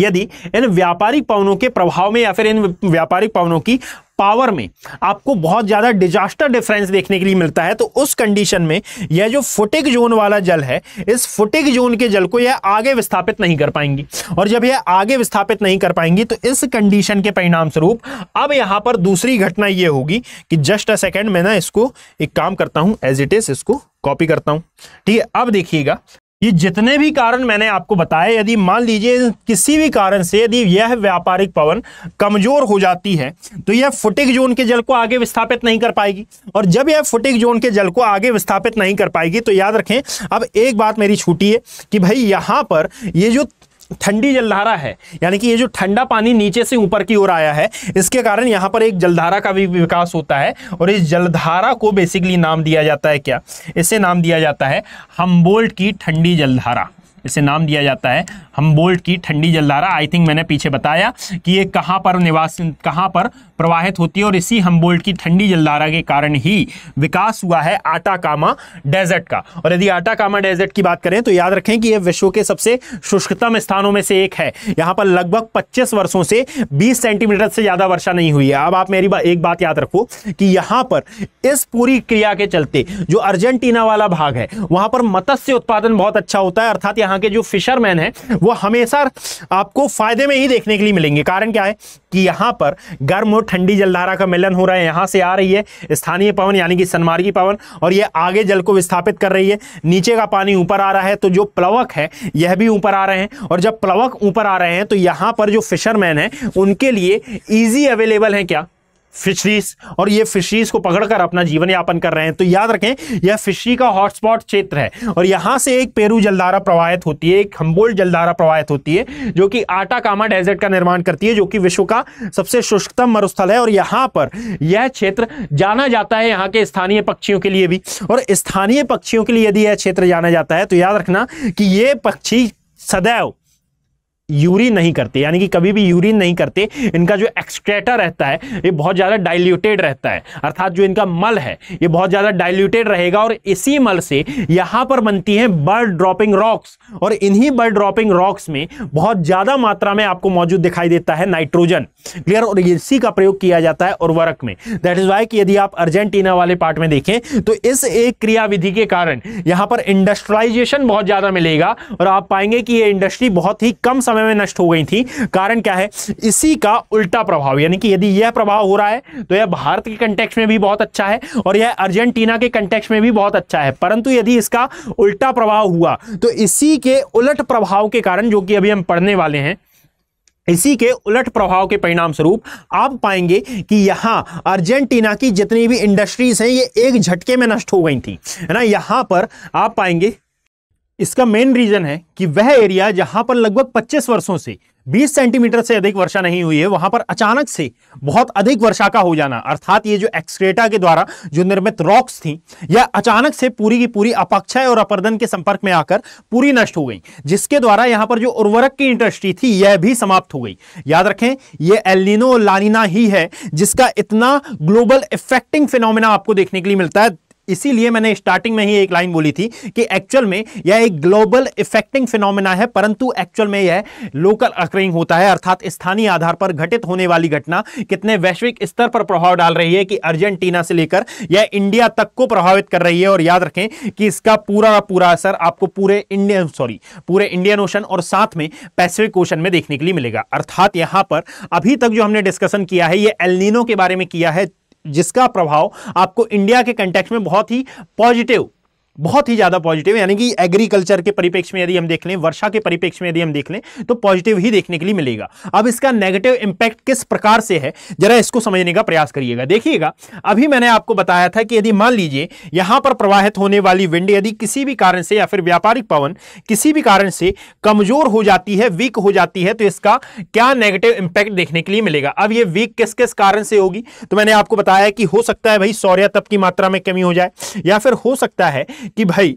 यदि इन व्यापारिक पवनों के प्रभाव में या फिर इन व्यापारिक पवनों की पावर में आपको बहुत ज़्यादा डिजास्टर डिफरेंस देखने के लिए मिलता है तो उस कंडीशन में यह जो फुटिक जोन वाला जल है इस फुटिक जोन के जल को यह आगे विस्थापित नहीं कर पाएंगी और जब यह आगे विस्थापित नहीं कर पाएंगी तो इस कंडीशन के परिणाम स्वरूप अब यहाँ पर दूसरी घटना ये होगी कि जस्ट अ सेकेंड मैं ना इसको एक काम करता हूँ एज इट इज इसको कॉपी करता हूँ ठीक है अब देखिएगा ये जितने भी कारण मैंने आपको बताए यदि मान लीजिए किसी भी कारण से यदि यह व्यापारिक पवन कमजोर हो जाती है तो यह फुटिक जोन के जल को आगे विस्थापित नहीं कर पाएगी और जब यह फुटिक जोन के जल को आगे विस्थापित नहीं कर पाएगी तो याद रखें अब एक बात मेरी छूटी है कि भाई यहां पर ये जो ठंडी जलधारा है यानी कि ये जो ठंडा पानी नीचे से ऊपर की ओर आया है इसके कारण यहाँ पर एक जलधारा का भी विकास होता है और इस जलधारा को बेसिकली नाम दिया जाता है क्या इसे नाम दिया जाता है हम्बोल्ट की ठंडी जलधारा इसे नाम दिया जाता है हम बोल्ट की ठंडी जलधारा आई थिंक मैंने पीछे बताया कि ये कहाँ पर निवास कहाँ पर प्रवाहित होती है और इसी हम्बोल्ट की ठंडी जलधारा के कारण ही विकास हुआ है आटाकामा डेजर्ट का और यदि आटाकामा डेजर्ट की बात करें तो याद रखें कि यह विश्व के सबसे शुष्कतम स्थानों में से एक है यहाँ पर लगभग पच्चीस वर्षों से बीस सेंटीमीटर से ज़्यादा वर्षा नहीं हुई है अब आप मेरी एक बात याद रखो कि यहाँ पर इस पूरी क्रिया के चलते जो अर्जेंटीना वाला भाग है वहाँ पर मत्स्य उत्पादन बहुत अच्छा होता है अर्थात यहाँ यहाँ के जो फिशरमैन है वो हमेशा आपको फायदे में ही देखने के लिए मिलेंगे कारण क्या है कि यहाँ पर गर्म और ठंडी जलधारा का मिलन हो रहा है यहाँ से आ रही है स्थानीय पवन यानी कि सनमार्गी पवन और ये आगे जल को विस्थापित कर रही है नीचे का पानी ऊपर आ रहा है तो जो प्लवक है यह भी ऊपर आ रहे हैं और जब प्लवक ऊपर आ रहे हैं तो यहाँ पर जो फिशरमैन है उनके लिए ईजी अवेलेबल है क्या फिशरीज और ये फिशरीज को पकड़कर अपना जीवन यापन कर रहे हैं तो याद रखें यह फिशरी का हॉटस्पॉट क्षेत्र है और यहाँ से एक पेरू जलधारा प्रवाहित होती है एक हम्बोल जलधारा प्रवाहित होती है जो कि आटाकामा डेजर्ट का निर्माण करती है जो कि विश्व का सबसे शुष्कतम मरुस्थल है और यहाँ पर यह क्षेत्र जाना जाता है यहाँ के स्थानीय पक्षियों के लिए भी और स्थानीय पक्षियों के लिए यदि यह क्षेत्र जाना जाता है तो याद रखना कि ये पक्षी सदैव यूरिन नहीं करते यानी कि कभी भी यूरिन नहीं करते इनका जो एक्सक्रेटा रहता है ये बहुत ज़्यादा डाइल्यूटेड रहता है अर्थात जो इनका मल है ये बहुत ज़्यादा डाइल्यूटेड रहेगा और इसी मल से यहां पर बनती हैं बर्ड ड्रॉपिंग रॉक्स और इन्हीं बर्ड ड्रॉपिंग रॉक्स में बहुत ज़्यादा मात्रा में आपको मौजूद दिखाई देता है नाइट्रोजन क्लियर और इसी का प्रयोग किया जाता है उर्वरक में दैट इज वाई कि यदि आप अर्जेंटीना वाले पार्ट में देखें तो इस एक क्रियाविधि के कारण यहां पर इंडस्ट्रियलाइजेशन बहुत ज़्यादा मिलेगा और आप पाएंगे कि यह इंडस्ट्री बहुत ही कम समय में नष्ट हो गई थी कारण क्या है इसी का उल्टा प्रभाव यानी कि यदि यह प्रभाव हो रहा है तो यह भारत के कंटेक्स में भी बहुत अच्छा है और यह अर्जेंटीना के कंटेक्स में भी बहुत अच्छा है परंतु यदि इसका उल्टा प्रभाव हुआ तो इसी के उलट प्रभाव के कारण जो कि अभी हम पढ़ने वाले हैं इसी के उलट प्रभाव के परिणाम स्वरूप आप पाएंगे कि यहाँ अर्जेंटीना की जितनी भी इंडस्ट्रीज हैं ये एक झटके में नष्ट हो गई थी है ना यहाँ पर आप पाएंगे इसका मेन रीजन है कि वह एरिया जहां पर लगभग 25 वर्षों से 20 सेंटीमीटर से अधिक वर्षा नहीं हुई है वहां पर अचानक से बहुत अधिक वर्षा का हो जाना अर्थात ये जो एक्सक्रेटा के द्वारा जो निर्मित रॉक्स थी यह अचानक से पूरी की पूरी अपक्षय और अपर्दन के संपर्क में आकर पूरी नष्ट हो गई जिसके द्वारा यहां पर जो उर्वरक की इंडस्ट्री थी यह भी समाप्त हो गई याद रखें यह एलिनो लानिना ही है जिसका इतना ग्लोबल इफेक्टिंग फिनोमिना आपको देखने के लिए मिलता है इसीलिए मैंने स्टार्टिंग में ही एक लाइन बोली थी कि एक्चुअल में यह एक ग्लोबल इफेक्टिंग फिनोमिना है परंतु एक्चुअल में यह लोकल अक्रिंग होता है अर्थात स्थानीय आधार पर घटित होने वाली घटना कितने वैश्विक स्तर पर प्रभाव डाल रही है कि अर्जेंटीना से लेकर यह इंडिया तक को प्रभावित कर रही है और याद रखें कि इसका पूरा पूरा असर आपको पूरे इंडियन सॉरी पूरे इंडियन ओशन और साथ में पैसिफिक ओशन में देखने के लिए मिलेगा अर्थात यहां पर अभी तक जो हमने डिस्कशन किया है यह एलिनो के बारे में किया है जिसका प्रभाव आपको इंडिया के कंटेक्ट में बहुत ही पॉजिटिव बहुत ही ज़्यादा पॉजिटिव यानी कि एग्रीकल्चर के परिपेक्ष में यदि हम देख लें वर्षा के परिपेक्ष में यदि हम देख लें तो पॉजिटिव ही देखने के लिए मिलेगा अब इसका नेगेटिव इंपैक्ट किस प्रकार से है जरा इसको समझने का प्रयास करिएगा देखिएगा अभी मैंने आपको बताया था कि यदि मान लीजिए यहाँ पर प्रवाहित होने वाली विंड यदि किसी भी कारण से या फिर व्यापारिक पवन किसी भी कारण से कमजोर हो जाती है वीक हो जाती है तो इसका क्या नेगेटिव इंपैक्ट देखने के लिए मिलेगा अब ये वीक किस किस कारण से होगी तो मैंने आपको बताया कि हो सकता है भाई सौर्या तप की मात्रा में कमी हो जाए या फिर हो सकता है कि भाई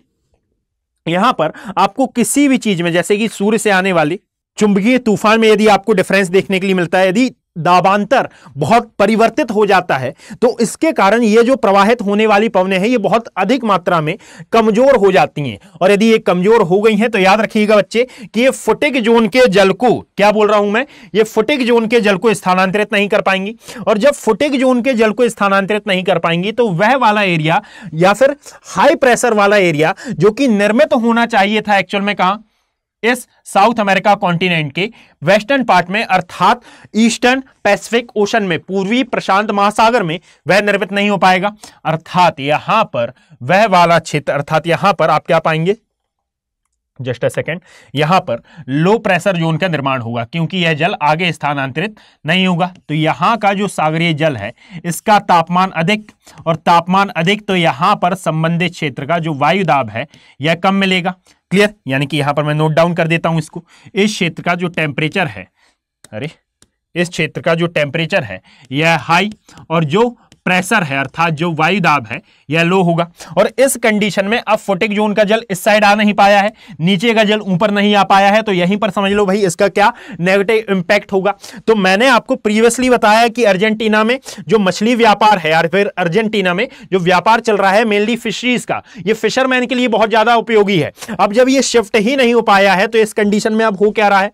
यहां पर आपको किसी भी चीज में जैसे कि सूर्य से आने वाली चुंबकीय तूफान में यदि आपको डिफरेंस देखने के लिए मिलता है यदि दाबांतर बहुत परिवर्तित हो जाता है तो इसके कारण ये जो प्रवाहित होने वाली पवने हैं ये बहुत अधिक मात्रा में कमजोर हो जाती हैं और यदि ये कमजोर हो गई हैं तो याद रखिएगा बच्चे कि ये फुटिक जोन के जल को क्या बोल रहा हूं मैं ये फुटिक जोन के जल को स्थानांतरित नहीं कर पाएंगी और जब फुटिक जोन के जल को स्थानांतरित नहीं कर पाएंगी तो वह वाला एरिया या फिर हाई प्रेशर वाला एरिया जो कि निर्मित होना चाहिए था एक्चुअल में कहा इस साउथ अमेरिका कॉन्टिनेंट के वेस्टर्न पार्ट में अर्थात ईस्टर्न पैसिफिक ओशन में पूर्वी प्रशांत महासागर में वह निर्मित नहीं हो पाएगा अर्थात यहां पर वह वाला क्षेत्र अर्थात यहां पर आप क्या पाएंगे जस्ट अ सेकेंड यहां पर लो प्रेशर जोन का निर्माण होगा क्योंकि यह जल आगे स्थानांतरित नहीं होगा तो यहां का जो सागरीय जल है इसका तापमान अधिक और तापमान अधिक तो यहां पर संबंधित क्षेत्र का जो वायुदाब है यह कम मिलेगा क्लियर यानी कि यहां पर मैं नोट डाउन कर देता हूं इसको इस क्षेत्र का जो टेम्परेचर है अरे इस क्षेत्र का जो टेम्परेचर है यह हाई और जो प्रेशर है अर्थात जो वायुदाब है या लो होगा और इस कंडीशन में अब फोटिक जोन का जल इस साइड आ नहीं पाया है नीचे का जल ऊपर नहीं आ पाया है तो यहीं पर समझ लो भाई इसका क्या नेगेटिव इंपैक्ट होगा तो मैंने आपको प्रीवियसली बताया कि अर्जेंटीना में जो मछली व्यापार है यार फिर अर्जेंटीना में जो व्यापार चल रहा है मेनली फिशरीज का ये फिशरमैन के लिए बहुत ज्यादा उपयोगी है अब जब ये शिफ्ट ही नहीं हो पाया है तो इस कंडीशन में अब हो क्या रहा है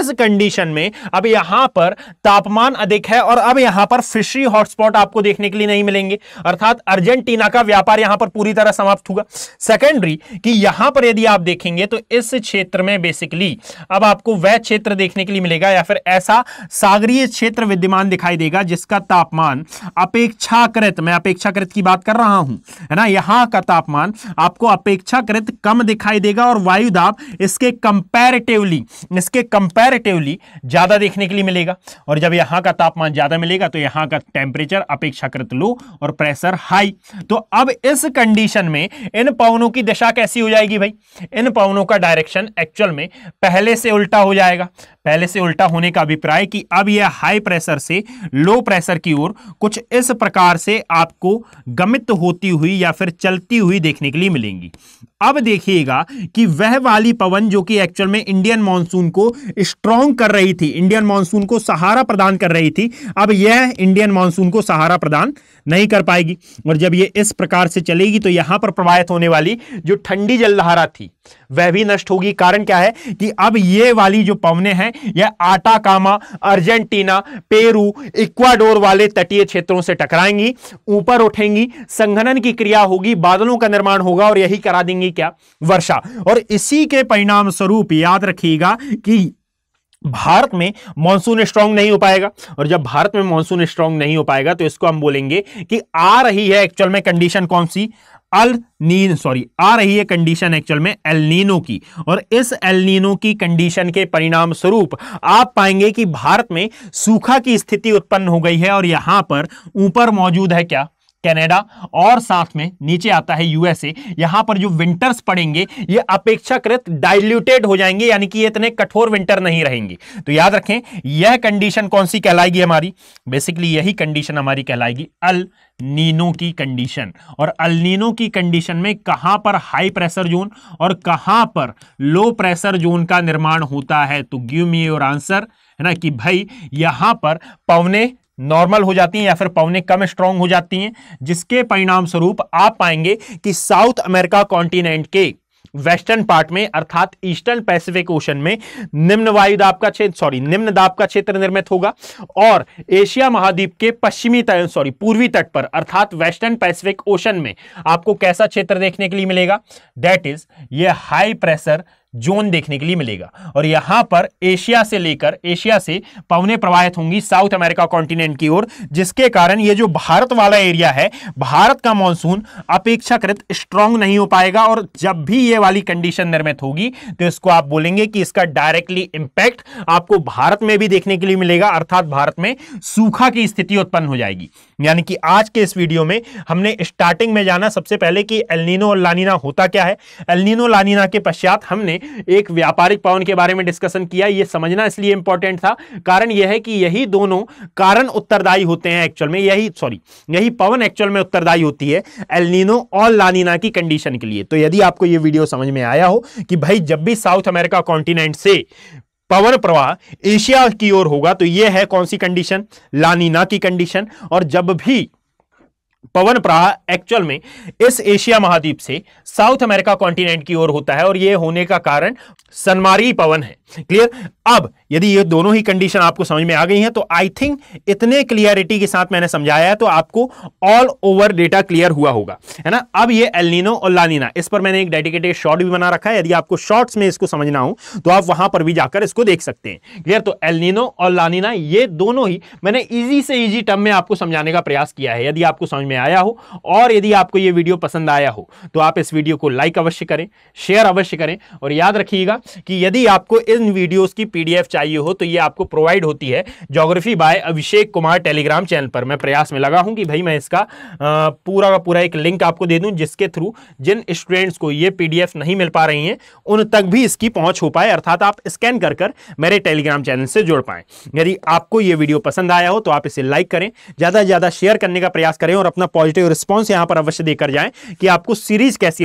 इस कंडीशन में अब यहां पर तापमान अधिक है और अब यहां पर फिशरी हॉटस्पॉट आपको देखने के लिए नहीं मिलेंगे अर्थात अर्जेंटीना का व्यापार यहां पर पूरी तरह समाप्त होगा सेकेंडरी कि यहां पर यदि आप देखेंगे तो इस क्षेत्र में बेसिकली अब आपको वह क्षेत्र देखने के लिए मिलेगा या फिर ऐसा सागरीय क्षेत्र विद्यमान दिखाई देगा जिसका तापमान अपेक्षाकृत मैं अपेक्षाकृत की बात कर रहा हूं है ना यहां का तापमान आपको अपेक्षाकृत कम दिखाई देगा और वायुदाब इसके कंपैरेटिवली इसके कंपैरेटिवली ज्यादा देखने के लिए मिलेगा और जब यहां का तापमान ज्यादा मिलेगा तो यहां का टेम्परेचर अपेक्षाकृत लो और प्रेशर हाई तो अब इस कंडीशन में इन पवनों की दिशा कैसी हो जाएगी भाई इन पवनों का डायरेक्शन एक्चुअल में पहले से उल्टा हो जाएगा पहले से उल्टा होने का अभिप्राय कि अब यह हाई प्रेशर से लो प्रेशर की ओर कुछ इस प्रकार से आपको गमित होती हुई या फिर चलती हुई देखने के लिए मिलेंगी अब देखिएगा कि वह वाली पवन जो कि एक्चुअल में इंडियन मानसून को स्ट्रांग कर रही थी इंडियन मानसून को सहारा प्रदान कर रही थी अब यह इंडियन मानसून को सहारा प्रदान नहीं कर पाएगी और जब यह इस प्रकार से चलेगी तो यहां पर प्रवाहित होने वाली जो ठंडी जलधारा थी वह भी नष्ट होगी कारण क्या है कि अब ये वाली जो पवने हैं यह आटाकामा अर्जेंटीना पेरू इक्वाडोर वाले तटीय क्षेत्रों से टकराएंगी ऊपर उठेंगी संघनन की क्रिया होगी बादलों का निर्माण होगा और यही करा देंगी क्या वर्षा और इसी के परिणाम स्वरूप याद रखिएगा कि भारत में मानसून स्ट्रांग नहीं हो पाएगा और जब भारत में मानसून स्ट्रांग नहीं हो पाएगा तो इसको हम बोलेंगे कि आ रही है एक्चुअल में कंडीशन कौन सी अल नीन सॉरी आ रही है कंडीशन एक्चुअल में एलनीनो की और इस एलनीनो की कंडीशन के परिणाम स्वरूप आप पाएंगे कि भारत में सूखा की स्थिति उत्पन्न हो गई है और यहां पर ऊपर मौजूद है क्या कनाडा और साथ में नीचे आता है यूएसए यहां पर जो विंटर्स पड़ेंगे ये अपेक्षाकृत डाइल्यूटेड हो जाएंगे यानी कि ये इतने कठोर विंटर नहीं रहेंगे तो याद रखें यह कंडीशन कौन सी कहलाएगी हमारी बेसिकली यही कंडीशन हमारी कहलाएगी अल नीनो की कंडीशन और अलनीनो की कंडीशन में कहां पर हाई प्रेशर जोन और कहां पर लो प्रेशर जोन का निर्माण होता है तो गिव मी योर आंसर है ना कि भाई यहां पर पवने नॉर्मल हो जाती हैं या फिर पवने कम स्ट्रांग हो जाती हैं जिसके परिणाम स्वरूप आप पाएंगे कि साउथ अमेरिका कॉन्टिनेंट के वेस्टर्न पार्ट में अर्थात ईस्टर्न पैसिफिक ओशन में निम्न वायु दाब का क्षेत्र सॉरी निम्न दाब का क्षेत्र निर्मित होगा और एशिया महाद्वीप के पश्चिमी तट सॉरी पूर्वी तट पर अर्थात वेस्टर्न पैसिफिक ओशन में आपको कैसा क्षेत्र देखने के लिए मिलेगा दैट इज ये हाई प्रेशर जोन देखने के लिए मिलेगा और यहां पर एशिया से लेकर एशिया से पवने प्रवाहित होंगी साउथ अमेरिका कॉन्टिनेंट की ओर जिसके कारण ये जो भारत वाला एरिया है भारत का मानसून अपेक्षाकृत स्ट्रांग नहीं हो पाएगा और जब भी ये वाली कंडीशन निर्मित होगी तो इसको आप बोलेंगे कि इसका डायरेक्टली इंपैक्ट आपको भारत में भी देखने के लिए मिलेगा अर्थात भारत में सूखा की स्थिति उत्पन्न हो जाएगी यानी कि आज के इस वीडियो में हमने स्टार्टिंग में जाना सबसे पहले कि एलनिनो और लानीना होता क्या है एलनिनो लानीना के पश्चात हमने एक व्यापारिक पवन के बारे में डिस्कशन किया ये समझना इसलिए इंपॉर्टेंट था कारण यह है कि यही दोनों कारण उत्तरदायी होते हैं एक्चुअल में यही सॉरी यही पवन एक्चुअल में उत्तरदायी होती है एलनिनो और लानिना की कंडीशन के लिए तो यदि आपको यह वीडियो समझ में आया हो कि भाई जब भी साउथ अमेरिका कॉन्टिनेंट से पवन प्रवाह एशिया की ओर होगा तो यह है कौन सी कंडीशन लानिना की कंडीशन और जब भी पवन प्रवाह एक्चुअल में इस एशिया महाद्वीप से साउथ अमेरिका कॉन्टिनेंट की ओर होता है और यह होने का कारण सनमारी पवन है क्लियर अब यदि ये दोनों ही कंडीशन आपको समझ में आ गई हैं तो आई थिंक इतने क्लियरिटी के साथ मैंने समझाया है तो आपको ऑल ओवर डेटा क्लियर हुआ होगा है ना अब ये एलिनो और लानिना इस पर मैंने एक डेडिकेटेड शॉर्ट भी बना रखा है यदि आपको शॉर्ट्स में इसको समझना हो तो आप वहां पर भी जाकर इसको देख सकते हैं क्लियर तो एलिनो और लानिना ये दोनों ही मैंने ईजी से ईजी टर्म में आपको समझाने का प्रयास किया है यदि आपको समझ में आया हो और यदि आपको ये वीडियो पसंद आया हो तो आप इस वीडियो वीडियो को लाइक अवश्य करें शेयर अवश्य करें और याद रखिएगा कि यदि आपको इन वीडियोस की पीडीएफ चाहिए हो तो ये आपको प्रोवाइड होती है geography by Abhishek Kumar Telegram channel पर मैं प्रयास में लगा हूँ कि भाई मैं इसका पूरा का पूरा एक लिंक आपको दे दूँ जिसके थ्रू जिन स्टूडेंट्स को ये पी नहीं मिल पा रही हैं उन तक भी इसकी पहुँच हो पाए अर्थात आप स्कैन कर कर मेरे टेलीग्राम चैनल से जुड़ पाएँ यदि आपको ये वीडियो पसंद आया हो तो आप इसे लाइक करें ज़्यादा से ज़्यादा शेयर करने का प्रयास करें और अपना पॉजिटिव रिस्पॉन्स यहाँ पर अवश्य देकर जाएँ कि आपको सीरीज़ कैसी